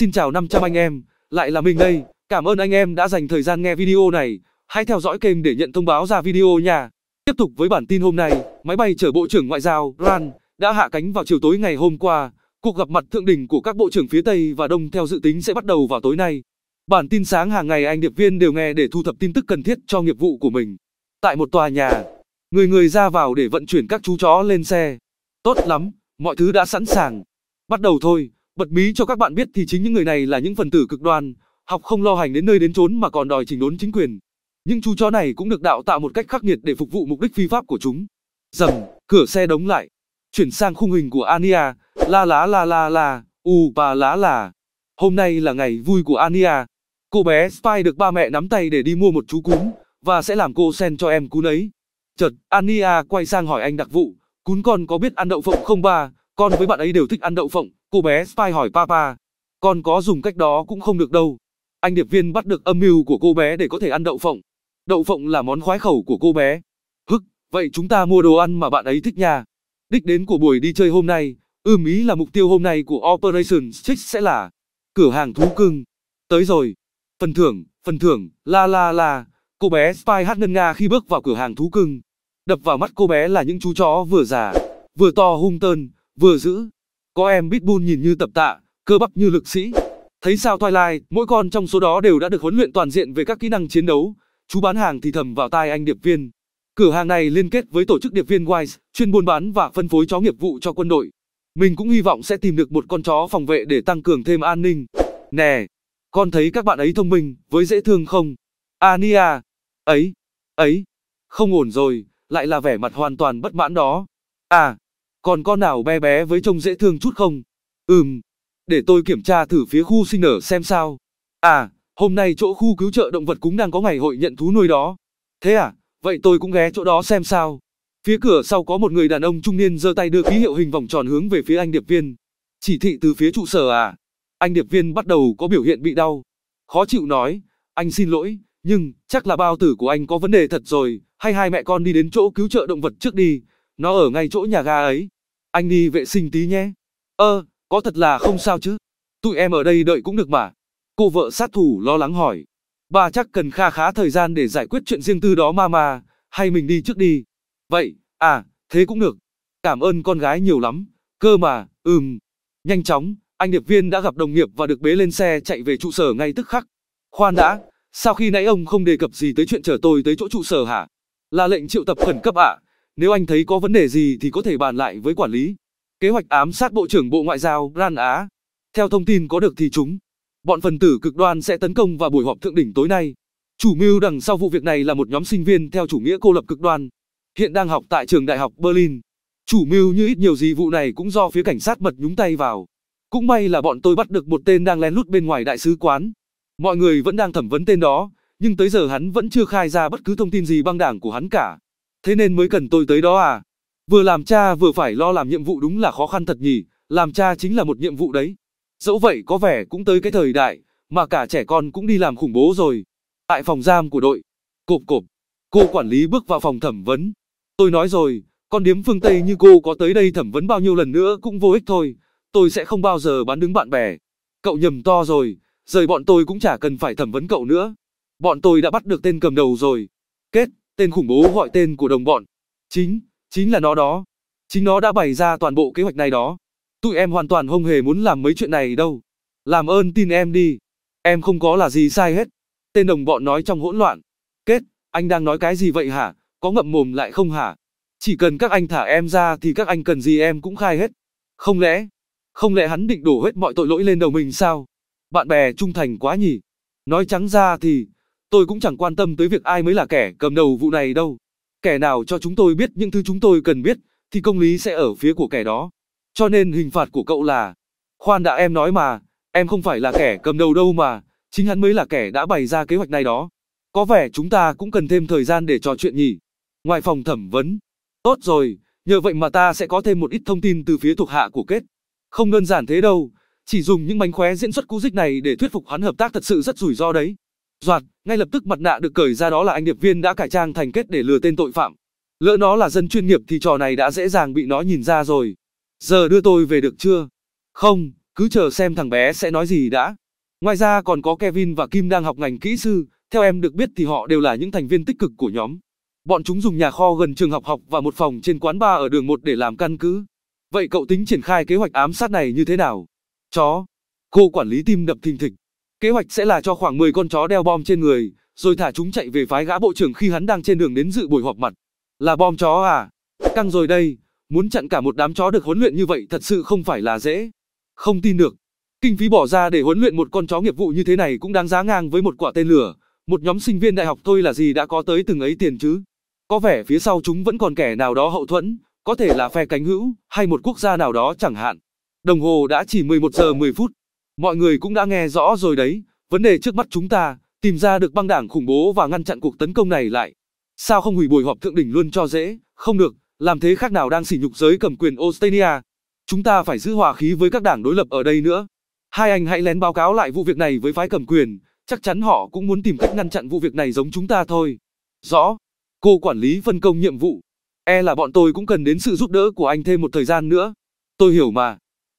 Xin chào 500 anh em, lại là mình đây. Cảm ơn anh em đã dành thời gian nghe video này. Hãy theo dõi kênh để nhận thông báo ra video nha. Tiếp tục với bản tin hôm nay, máy bay chở Bộ trưởng Ngoại giao Ran đã hạ cánh vào chiều tối ngày hôm qua. Cuộc gặp mặt thượng đỉnh của các bộ trưởng phía Tây và Đông theo dự tính sẽ bắt đầu vào tối nay. Bản tin sáng hàng ngày anh điệp viên đều nghe để thu thập tin tức cần thiết cho nghiệp vụ của mình. Tại một tòa nhà, người người ra vào để vận chuyển các chú chó lên xe. Tốt lắm, mọi thứ đã sẵn sàng. Bắt đầu thôi. Bật mí cho các bạn biết thì chính những người này là những phần tử cực đoan, học không lo hành đến nơi đến chốn mà còn đòi chỉnh đốn chính quyền. Những chú chó này cũng được đạo tạo một cách khắc nghiệt để phục vụ mục đích phi pháp của chúng. Dầm, cửa xe đóng lại. Chuyển sang khung hình của Ania, la lá la la la, u bà lá là. Hôm nay là ngày vui của Ania. Cô bé Spy được ba mẹ nắm tay để đi mua một chú cún, và sẽ làm cô sen cho em cún ấy. Chợt, Ania quay sang hỏi anh đặc vụ, cún con có biết ăn đậu phộng không ba, con với bạn ấy đều thích ăn đậu phộng, Cô bé Spy hỏi Papa, con có dùng cách đó cũng không được đâu. Anh điệp viên bắt được âm mưu của cô bé để có thể ăn đậu phộng. Đậu phộng là món khoái khẩu của cô bé. Hức, vậy chúng ta mua đồ ăn mà bạn ấy thích nha. Đích đến của buổi đi chơi hôm nay, ưm ý là mục tiêu hôm nay của Operation Stitch sẽ là cửa hàng thú cưng. Tới rồi. Phần thưởng, phần thưởng, la la la. Cô bé Spy hát ngân nga khi bước vào cửa hàng thú cưng. Đập vào mắt cô bé là những chú chó vừa già, vừa to hung tơn, vừa dữ, có em Pitbull nhìn như tập tạ, cơ bắp như lực sĩ. Thấy sao Twilight, mỗi con trong số đó đều đã được huấn luyện toàn diện về các kỹ năng chiến đấu. Chú bán hàng thì thầm vào tai anh điệp viên. Cửa hàng này liên kết với tổ chức điệp viên Wise, chuyên buôn bán và phân phối chó nghiệp vụ cho quân đội. Mình cũng hy vọng sẽ tìm được một con chó phòng vệ để tăng cường thêm an ninh. Nè, con thấy các bạn ấy thông minh, với dễ thương không? Ania, ấy, ấy, không ổn rồi, lại là vẻ mặt hoàn toàn bất mãn đó. À, còn con nào bé bé với trông dễ thương chút không? Ừm, để tôi kiểm tra thử phía khu sinh nở xem sao. À, hôm nay chỗ khu cứu trợ động vật cũng đang có ngày hội nhận thú nuôi đó. Thế à, vậy tôi cũng ghé chỗ đó xem sao. Phía cửa sau có một người đàn ông trung niên giơ tay đưa ký hiệu hình vòng tròn hướng về phía anh điệp viên. Chỉ thị từ phía trụ sở à? Anh điệp viên bắt đầu có biểu hiện bị đau. Khó chịu nói, anh xin lỗi, nhưng chắc là bao tử của anh có vấn đề thật rồi, hay hai mẹ con đi đến chỗ cứu trợ động vật trước đi, nó ở ngay chỗ nhà ga ấy anh đi vệ sinh tí nhé. Ơ, có thật là không sao chứ? Tụi em ở đây đợi cũng được mà. Cô vợ sát thủ lo lắng hỏi. Bà chắc cần kha khá thời gian để giải quyết chuyện riêng tư đó mà mà, hay mình đi trước đi. Vậy, à, thế cũng được. Cảm ơn con gái nhiều lắm, cơ mà, ừm. Nhanh chóng, anh điệp viên đã gặp đồng nghiệp và được bế lên xe chạy về trụ sở ngay tức khắc. Khoan đã, sao khi nãy ông không đề cập gì tới chuyện chở tôi tới chỗ trụ sở hả? Là lệnh triệu tập khẩn cấp ạ. À? Nếu anh thấy có vấn đề gì thì có thể bàn lại với quản lý. Kế hoạch ám sát Bộ trưởng Bộ Ngoại giao Ran Á. Theo thông tin có được thì chúng, bọn phần tử cực đoan sẽ tấn công vào buổi họp thượng đỉnh tối nay. Chủ mưu đằng sau vụ việc này là một nhóm sinh viên theo chủ nghĩa cô lập cực đoan, hiện đang học tại trường đại học Berlin. Chủ mưu như ít nhiều gì vụ này cũng do phía cảnh sát mật nhúng tay vào. Cũng may là bọn tôi bắt được một tên đang lén lút bên ngoài đại sứ quán. Mọi người vẫn đang thẩm vấn tên đó, nhưng tới giờ hắn vẫn chưa khai ra bất cứ thông tin gì băng đảng của hắn cả thế nên mới cần tôi tới đó à. Vừa làm cha vừa phải lo làm nhiệm vụ đúng là khó khăn thật nhỉ, làm cha chính là một nhiệm vụ đấy. Dẫu vậy có vẻ cũng tới cái thời đại, mà cả trẻ con cũng đi làm khủng bố rồi. Tại phòng giam của đội, cộp cộp, cô quản lý bước vào phòng thẩm vấn. Tôi nói rồi, con điếm phương Tây như cô có tới đây thẩm vấn bao nhiêu lần nữa cũng vô ích thôi, tôi sẽ không bao giờ bán đứng bạn bè. Cậu nhầm to rồi, rời bọn tôi cũng chả cần phải thẩm vấn cậu nữa. Bọn tôi đã bắt được tên cầm đầu rồi. Kết Tên khủng bố gọi tên của đồng bọn. Chính, chính là nó đó. Chính nó đã bày ra toàn bộ kế hoạch này đó. Tụi em hoàn toàn không hề muốn làm mấy chuyện này đâu. Làm ơn tin em đi. Em không có là gì sai hết. Tên đồng bọn nói trong hỗn loạn. Kết, anh đang nói cái gì vậy hả? Có ngậm mồm lại không hả? Chỉ cần các anh thả em ra thì các anh cần gì em cũng khai hết. Không lẽ, không lẽ hắn định đổ hết mọi tội lỗi lên đầu mình sao? Bạn bè trung thành quá nhỉ? Nói trắng ra thì, tôi cũng chẳng quan tâm tới việc ai mới là kẻ cầm đầu vụ này đâu. Kẻ nào cho chúng tôi biết những thứ chúng tôi cần biết, thì công lý sẽ ở phía của kẻ đó. Cho nên hình phạt của cậu là... Khoan đã em nói mà, em không phải là kẻ cầm đầu đâu mà, chính hắn mới là kẻ đã bày ra kế hoạch này đó. Có vẻ chúng ta cũng cần thêm thời gian để trò chuyện nhỉ. Ngoài phòng thẩm vấn. Tốt rồi, nhờ vậy mà ta sẽ có thêm một ít thông tin từ phía thuộc hạ của kết. Không đơn giản thế đâu, chỉ dùng những mánh khóe diễn xuất cú dích này để thuyết phục hắn hợp tác thật sự rất rủi ro đấy. Doạt, ngay lập tức mặt nạ được cởi ra đó là anh điệp viên đã cải trang thành kết để lừa tên tội phạm. Lỡ nó là dân chuyên nghiệp thì trò này đã dễ dàng bị nó nhìn ra rồi. Giờ đưa tôi về được chưa? Không, cứ chờ xem thằng bé sẽ nói gì đã. Ngoài ra còn có Kevin và Kim đang học ngành kỹ sư, theo em được biết thì họ đều là những thành viên tích cực của nhóm. Bọn chúng dùng nhà kho gần trường học học và một phòng trên quán bar ở đường 1 để làm căn cứ. Vậy cậu tính triển khai kế hoạch ám sát này như thế nào? Chó. Cô quản lý tim đập thình thịch. Kế hoạch sẽ là cho khoảng 10 con chó đeo bom trên người, rồi thả chúng chạy về phái gã bộ trưởng khi hắn đang trên đường đến dự buổi họp mặt. Là bom chó à? Căng rồi đây, muốn chặn cả một đám chó được huấn luyện như vậy thật sự không phải là dễ. Không tin được. Kinh phí bỏ ra để huấn luyện một con chó nghiệp vụ như thế này cũng đáng giá ngang với một quả tên lửa. Một nhóm sinh viên đại học thôi là gì đã có tới từng ấy tiền chứ? Có vẻ phía sau chúng vẫn còn kẻ nào đó hậu thuẫn, có thể là phe cánh hữu, hay một quốc gia nào đó chẳng hạn. Đồng hồ đã chỉ 11 giờ 10 phút. Mọi người cũng đã nghe rõ rồi đấy, vấn đề trước mắt chúng ta, tìm ra được băng đảng khủng bố và ngăn chặn cuộc tấn công này lại. Sao không hủy buổi họp thượng đỉnh luôn cho dễ, không được, làm thế khác nào đang sỉ nhục giới cầm quyền Australia. Chúng ta phải giữ hòa khí với các đảng đối lập ở đây nữa. Hai anh hãy lén báo cáo lại vụ việc này với phái cầm quyền, chắc chắn họ cũng muốn tìm cách ngăn chặn vụ việc này giống chúng ta thôi. Rõ. Cô quản lý phân công nhiệm vụ. E là bọn tôi cũng cần đến sự giúp đỡ của anh thêm một thời gian nữa. Tôi hiểu mà.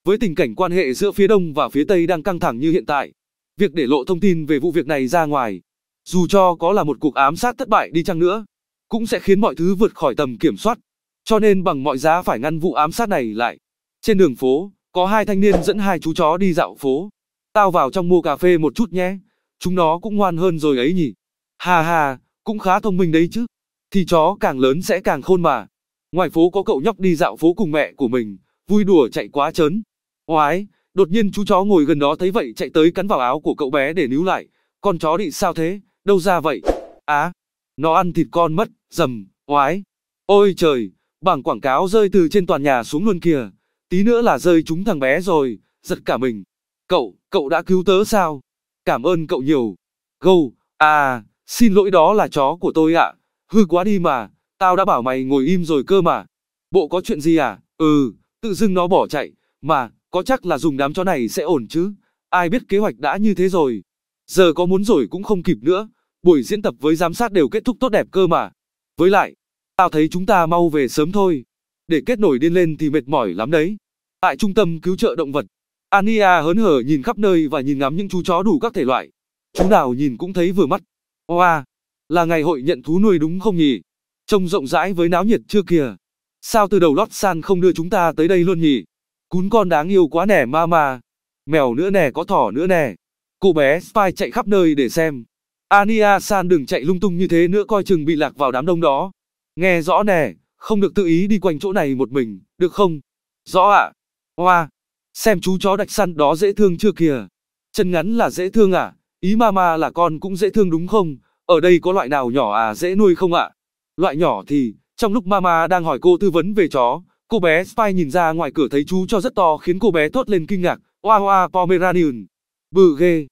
Với tình cảnh quan hệ giữa phía Đông và phía Tây đang căng thẳng như hiện tại, việc để lộ thông tin về vụ việc này ra ngoài, dù cho có là một cuộc ám sát thất bại đi chăng nữa, cũng sẽ khiến mọi thứ vượt khỏi tầm kiểm soát. Cho nên bằng mọi giá phải ngăn vụ ám sát này lại. Trên đường phố, có hai thanh niên dẫn hai chú chó đi dạo phố. Tao vào trong mua cà phê một chút nhé, chúng nó cũng ngoan hơn rồi ấy nhỉ. Hà hà, cũng khá thông minh đấy chứ. Thì chó càng lớn sẽ càng khôn mà. Ngoài phố có cậu nhóc đi dạo phố cùng mẹ của mình, vui đùa chạy quá trớn. Oái, đột nhiên chú chó ngồi gần đó thấy vậy chạy tới cắn vào áo của cậu bé để níu lại. Con chó bị sao thế, đâu ra vậy? Á, à, nó ăn thịt con mất, dầm, oái. Ôi trời, bảng quảng cáo rơi từ trên toàn nhà xuống luôn kìa. Tí nữa là rơi chúng thằng bé rồi, giật cả mình. Cậu, cậu đã cứu tớ sao? Cảm ơn cậu nhiều. Gâu, à, xin lỗi đó là chó của tôi ạ. Hư quá đi mà, tao đã bảo mày ngồi im rồi cơ mà. Bộ có chuyện gì à? Ừ, tự dưng nó bỏ chạy, mà, có chắc là dùng đám chó này sẽ ổn chứ, ai biết kế hoạch đã như thế rồi. Giờ có muốn rồi cũng không kịp nữa, buổi diễn tập với giám sát đều kết thúc tốt đẹp cơ mà. Với lại, tao thấy chúng ta mau về sớm thôi, để kết nổi điên lên thì mệt mỏi lắm đấy. Tại trung tâm cứu trợ động vật, Ania hớn hở nhìn khắp nơi và nhìn ngắm những chú chó đủ các thể loại. Chú nào nhìn cũng thấy vừa mắt. Oa, là ngày hội nhận thú nuôi đúng không nhỉ? Trông rộng rãi với náo nhiệt chưa kìa. Sao từ đầu Lót San không đưa chúng ta tới đây luôn nhỉ? Cún con đáng yêu quá nè mama. Mèo nữa nè có thỏ nữa nè. Cô bé Spy chạy khắp nơi để xem. Ania san đừng chạy lung tung như thế nữa coi chừng bị lạc vào đám đông đó. Nghe rõ nè, không được tự ý đi quanh chỗ này một mình, được không? Rõ ạ. À? Hoa, xem chú chó đạch săn đó dễ thương chưa kìa. Chân ngắn là dễ thương à? Ý mama là con cũng dễ thương đúng không? Ở đây có loại nào nhỏ à dễ nuôi không ạ? À? Loại nhỏ thì, trong lúc mama đang hỏi cô tư vấn về chó, Cô bé Spy nhìn ra ngoài cửa thấy chú cho rất to khiến cô bé thốt lên kinh ngạc. Oa oa Pomeranian. Bự ghê.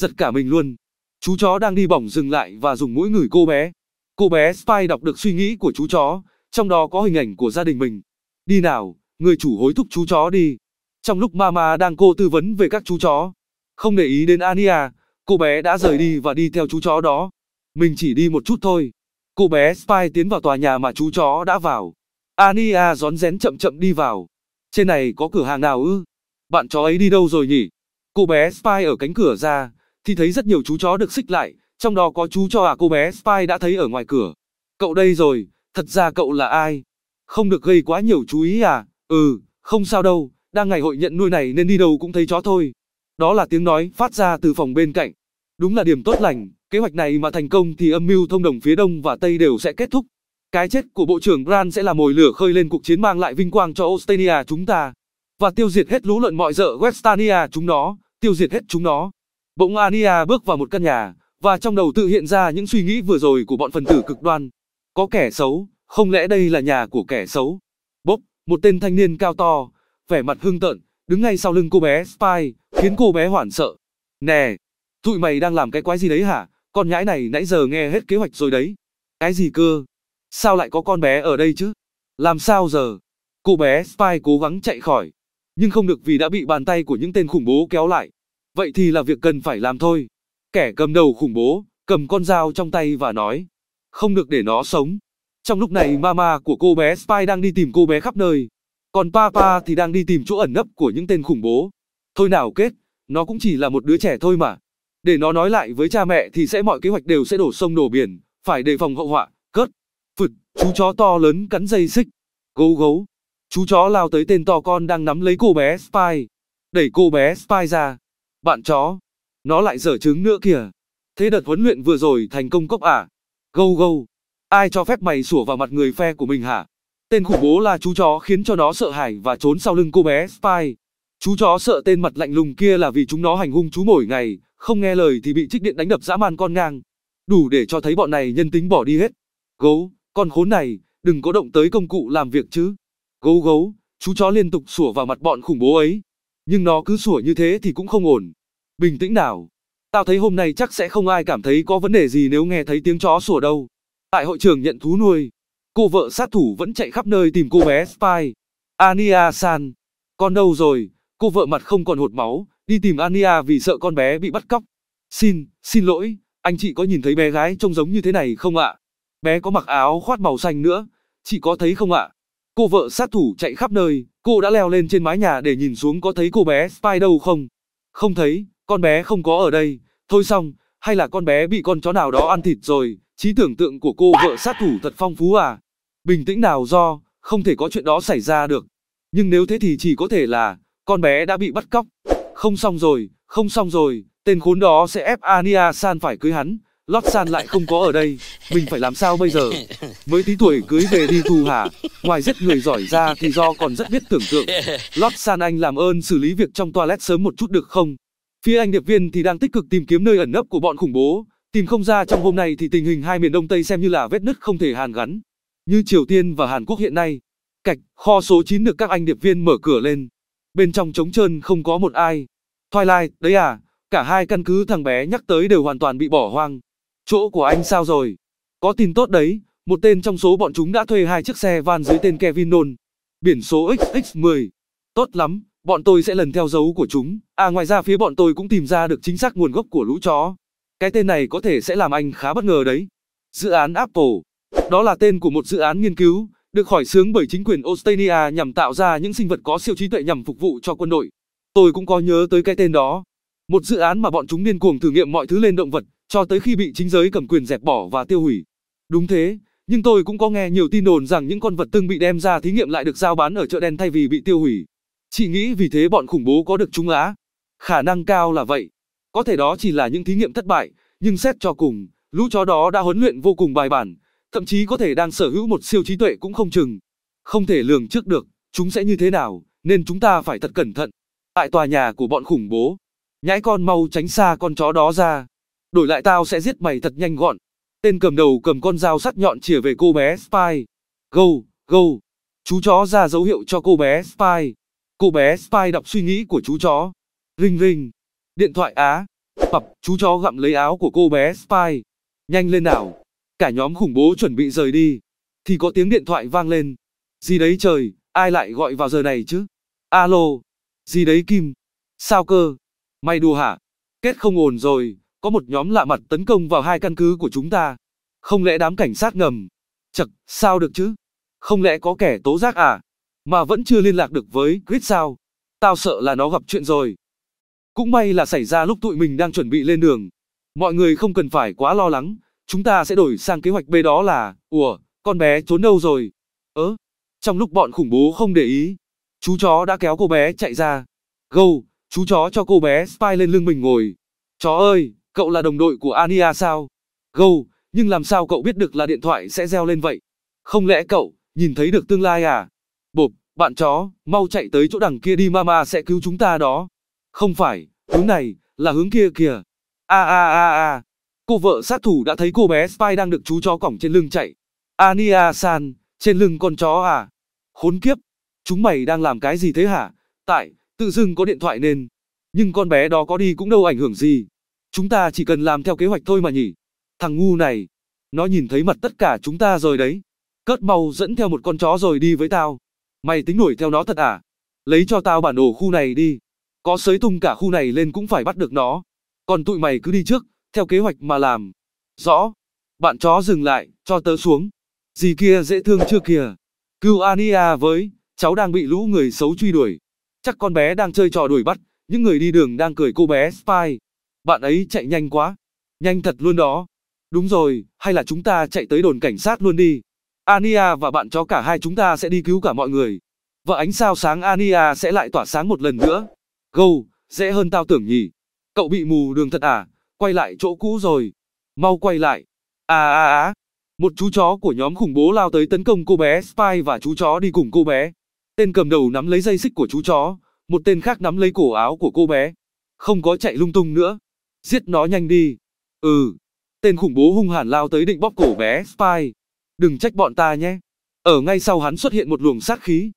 Giật cả mình luôn. Chú chó đang đi bỏng dừng lại và dùng mũi ngửi cô bé. Cô bé Spy đọc được suy nghĩ của chú chó, trong đó có hình ảnh của gia đình mình. Đi nào, người chủ hối thúc chú chó đi. Trong lúc mama đang cô tư vấn về các chú chó, không để ý đến Ania, cô bé đã rời đi và đi theo chú chó đó. Mình chỉ đi một chút thôi. Cô bé Spy tiến vào tòa nhà mà chú chó đã vào. Ania rón rén chậm chậm đi vào. Trên này có cửa hàng nào ư? Bạn chó ấy đi đâu rồi nhỉ? Cô bé Spy ở cánh cửa ra, thì thấy rất nhiều chú chó được xích lại, trong đó có chú cho à cô bé Spy đã thấy ở ngoài cửa. Cậu đây rồi, thật ra cậu là ai? Không được gây quá nhiều chú ý à? Ừ, không sao đâu, đang ngày hội nhận nuôi này nên đi đâu cũng thấy chó thôi. Đó là tiếng nói phát ra từ phòng bên cạnh. Đúng là điểm tốt lành, kế hoạch này mà thành công thì âm mưu thông đồng phía đông và tây đều sẽ kết thúc. Cái chết của Bộ trưởng Brand sẽ là mồi lửa khơi lên cuộc chiến mang lại vinh quang cho Ostania chúng ta. Và tiêu diệt hết lũ lợn mọi dợ Westania chúng nó, tiêu diệt hết chúng nó. Bỗng Ania bước vào một căn nhà, và trong đầu tự hiện ra những suy nghĩ vừa rồi của bọn phần tử cực đoan. Có kẻ xấu, không lẽ đây là nhà của kẻ xấu? Bốc, một tên thanh niên cao to, vẻ mặt hưng tợn, đứng ngay sau lưng cô bé Spy, khiến cô bé hoảng sợ. Nè, tụi mày đang làm cái quái gì đấy hả? Con nhãi này nãy giờ nghe hết kế hoạch rồi đấy. Cái gì cơ? Sao lại có con bé ở đây chứ? Làm sao giờ? Cô bé Spy cố gắng chạy khỏi, nhưng không được vì đã bị bàn tay của những tên khủng bố kéo lại. Vậy thì là việc cần phải làm thôi. Kẻ cầm đầu khủng bố, cầm con dao trong tay và nói. Không được để nó sống. Trong lúc này mama của cô bé Spy đang đi tìm cô bé khắp nơi. Còn papa thì đang đi tìm chỗ ẩn nấp của những tên khủng bố. Thôi nào kết, nó cũng chỉ là một đứa trẻ thôi mà. Để nó nói lại với cha mẹ thì sẽ mọi kế hoạch đều sẽ đổ sông đổ biển, phải đề phòng hậu họa. Chú chó to lớn cắn dây xích. Gấu gấu. Chú chó lao tới tên to con đang nắm lấy cô bé Spy. Đẩy cô bé Spy ra. Bạn chó. Nó lại dở trứng nữa kìa. Thế đợt huấn luyện vừa rồi thành công cốc à? Gâu gâu. Ai cho phép mày sủa vào mặt người phe của mình hả? Tên khủng bố là chú chó khiến cho nó sợ hãi và trốn sau lưng cô bé Spy. Chú chó sợ tên mặt lạnh lùng kia là vì chúng nó hành hung chú mỗi ngày, không nghe lời thì bị trích điện đánh đập dã man con ngang. Đủ để cho thấy bọn này nhân tính bỏ đi hết. Gấu, con khốn này, đừng có động tới công cụ làm việc chứ. Gấu gấu, chú chó liên tục sủa vào mặt bọn khủng bố ấy. Nhưng nó cứ sủa như thế thì cũng không ổn. Bình tĩnh nào. Tao thấy hôm nay chắc sẽ không ai cảm thấy có vấn đề gì nếu nghe thấy tiếng chó sủa đâu. Tại hội trường nhận thú nuôi, cô vợ sát thủ vẫn chạy khắp nơi tìm cô bé Spy. Ania San. Con đâu rồi? Cô vợ mặt không còn hột máu, đi tìm Ania vì sợ con bé bị bắt cóc. Xin, xin lỗi, anh chị có nhìn thấy bé gái trông giống như thế này không ạ? À? Bé có mặc áo khoác màu xanh nữa, chị có thấy không ạ? À? Cô vợ sát thủ chạy khắp nơi, cô đã leo lên trên mái nhà để nhìn xuống có thấy cô bé Spy đâu không? Không thấy, con bé không có ở đây, thôi xong, hay là con bé bị con chó nào đó ăn thịt rồi, trí tưởng tượng của cô vợ sát thủ thật phong phú à? Bình tĩnh nào do, không thể có chuyện đó xảy ra được. Nhưng nếu thế thì chỉ có thể là, con bé đã bị bắt cóc. Không xong rồi, không xong rồi, tên khốn đó sẽ ép Ania San phải cưới hắn, Lót San lại không có ở đây, mình phải làm sao bây giờ? Với tí tuổi cưới về đi Thu Hà, ngoài giết người giỏi ra thì do còn rất biết tưởng tượng. Lót San anh làm ơn xử lý việc trong toilet sớm một chút được không? Phía anh điệp viên thì đang tích cực tìm kiếm nơi ẩn nấp của bọn khủng bố, tìm không ra trong hôm nay thì tình hình hai miền Đông Tây xem như là vết nứt không thể hàn gắn. Như Triều Tiên và Hàn Quốc hiện nay, cạch, kho số 9 được các anh điệp viên mở cửa lên. Bên trong trống trơn không có một ai. Twilight, đấy à, cả hai căn cứ thằng bé nhắc tới đều hoàn toàn bị bỏ hoang. Chỗ của anh sao rồi? Có tin tốt đấy, một tên trong số bọn chúng đã thuê hai chiếc xe van dưới tên Kevin Nôn. Biển số XX10. Tốt lắm, bọn tôi sẽ lần theo dấu của chúng. À ngoài ra phía bọn tôi cũng tìm ra được chính xác nguồn gốc của lũ chó. Cái tên này có thể sẽ làm anh khá bất ngờ đấy. Dự án Apple. Đó là tên của một dự án nghiên cứu, được khởi xướng bởi chính quyền Australia nhằm tạo ra những sinh vật có siêu trí tuệ nhằm phục vụ cho quân đội. Tôi cũng có nhớ tới cái tên đó. Một dự án mà bọn chúng điên cuồng thử nghiệm mọi thứ lên động vật, cho tới khi bị chính giới cầm quyền dẹp bỏ và tiêu hủy. Đúng thế, nhưng tôi cũng có nghe nhiều tin đồn rằng những con vật từng bị đem ra thí nghiệm lại được giao bán ở chợ đen thay vì bị tiêu hủy. Chị nghĩ vì thế bọn khủng bố có được chúng á? Khả năng cao là vậy. Có thể đó chỉ là những thí nghiệm thất bại, nhưng xét cho cùng, lũ chó đó đã huấn luyện vô cùng bài bản, thậm chí có thể đang sở hữu một siêu trí tuệ cũng không chừng. Không thể lường trước được, chúng sẽ như thế nào, nên chúng ta phải thật cẩn thận. Tại tòa nhà của bọn khủng bố, nhãi con mau tránh xa con chó đó ra đổi lại tao sẽ giết mày thật nhanh gọn. Tên cầm đầu cầm con dao sắc nhọn chìa về cô bé Spy. Go, go. Chú chó ra dấu hiệu cho cô bé Spy. Cô bé Spy đọc suy nghĩ của chú chó. Ring ring. Điện thoại á. Bập, chú chó gặm lấy áo của cô bé Spy. Nhanh lên nào. Cả nhóm khủng bố chuẩn bị rời đi. Thì có tiếng điện thoại vang lên. Gì đấy trời, ai lại gọi vào giờ này chứ? Alo. Gì đấy Kim? Sao cơ? Mày đùa hả? Kết không ổn rồi. Có một nhóm lạ mặt tấn công vào hai căn cứ của chúng ta. Không lẽ đám cảnh sát ngầm? Chật, sao được chứ? Không lẽ có kẻ tố giác à? Mà vẫn chưa liên lạc được với Chris sao? Tao sợ là nó gặp chuyện rồi. Cũng may là xảy ra lúc tụi mình đang chuẩn bị lên đường. Mọi người không cần phải quá lo lắng, chúng ta sẽ đổi sang kế hoạch B đó là, ủa, con bé trốn đâu rồi? Ớ, trong lúc bọn khủng bố không để ý, chú chó đã kéo cô bé chạy ra. Gâu, chú chó cho cô bé spy lên lưng mình ngồi. Chó ơi, Cậu là đồng đội của Ania sao? Gâu, nhưng làm sao cậu biết được là điện thoại sẽ reo lên vậy? Không lẽ cậu, nhìn thấy được tương lai à? Bộp, bạn chó, mau chạy tới chỗ đằng kia đi mama sẽ cứu chúng ta đó. Không phải, hướng này, là hướng kia kìa. A a a a. Cô vợ sát thủ đã thấy cô bé Spy đang được chú chó cỏng trên lưng chạy. Ania San, trên lưng con chó à? Khốn kiếp, chúng mày đang làm cái gì thế hả? Tại, tự dưng có điện thoại nên. Nhưng con bé đó có đi cũng đâu ảnh hưởng gì. Chúng ta chỉ cần làm theo kế hoạch thôi mà nhỉ. Thằng ngu này, nó nhìn thấy mặt tất cả chúng ta rồi đấy. Cất mau dẫn theo một con chó rồi đi với tao. Mày tính đuổi theo nó thật à? Lấy cho tao bản đồ khu này đi. Có sới tung cả khu này lên cũng phải bắt được nó. Còn tụi mày cứ đi trước, theo kế hoạch mà làm. Rõ. Bạn chó dừng lại, cho tớ xuống. Gì kia dễ thương chưa kìa. Cứu Ania với, cháu đang bị lũ người xấu truy đuổi. Chắc con bé đang chơi trò đuổi bắt, những người đi đường đang cười cô bé Spy bạn ấy chạy nhanh quá. Nhanh thật luôn đó. Đúng rồi, hay là chúng ta chạy tới đồn cảnh sát luôn đi. Ania và bạn chó cả hai chúng ta sẽ đi cứu cả mọi người. Và ánh sao sáng Ania sẽ lại tỏa sáng một lần nữa. Gâu, dễ hơn tao tưởng nhỉ. Cậu bị mù đường thật à, quay lại chỗ cũ rồi. Mau quay lại. À à à. Một chú chó của nhóm khủng bố lao tới tấn công cô bé Spy và chú chó đi cùng cô bé. Tên cầm đầu nắm lấy dây xích của chú chó, một tên khác nắm lấy cổ áo của cô bé. Không có chạy lung tung nữa. Giết nó nhanh đi. Ừ. Tên khủng bố hung hãn lao tới định bóp cổ bé Spy. Đừng trách bọn ta nhé. Ở ngay sau hắn xuất hiện một luồng sát khí.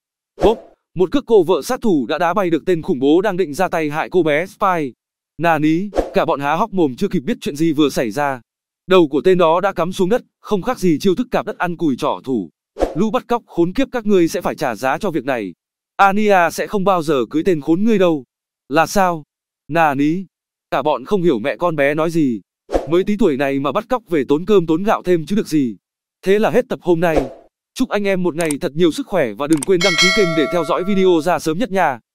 Bốp, một cước cô vợ sát thủ đã đá bay được tên khủng bố đang định ra tay hại cô bé Spy. Nà ní, cả bọn há hóc mồm chưa kịp biết chuyện gì vừa xảy ra. Đầu của tên đó đã cắm xuống đất, không khác gì chiêu thức cạp đất ăn cùi trỏ thủ. Lũ bắt cóc khốn kiếp các ngươi sẽ phải trả giá cho việc này. Ania sẽ không bao giờ cưới tên khốn ngươi đâu. Là sao? Nà ní, Cả bọn không hiểu mẹ con bé nói gì. Mới tí tuổi này mà bắt cóc về tốn cơm tốn gạo thêm chứ được gì. Thế là hết tập hôm nay. Chúc anh em một ngày thật nhiều sức khỏe và đừng quên đăng ký kênh để theo dõi video ra sớm nhất nha.